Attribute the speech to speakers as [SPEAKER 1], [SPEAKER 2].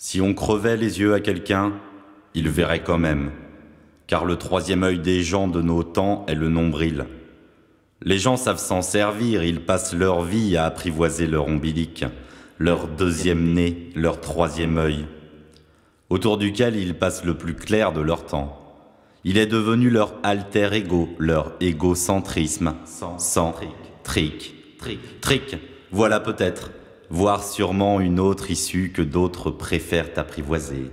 [SPEAKER 1] Si on crevait les yeux à quelqu'un, il verrait quand même, car le troisième œil des gens de nos temps est le nombril. Les gens savent s'en servir, ils passent leur vie à apprivoiser leur ombilic, leur deuxième nez, leur troisième œil, autour duquel ils passent le plus clair de leur temps. Il est devenu leur alter ego, leur égocentrisme, sans, sans tric, tric, tric, tric, voilà peut-être voire sûrement une autre issue que d'autres préfèrent apprivoiser.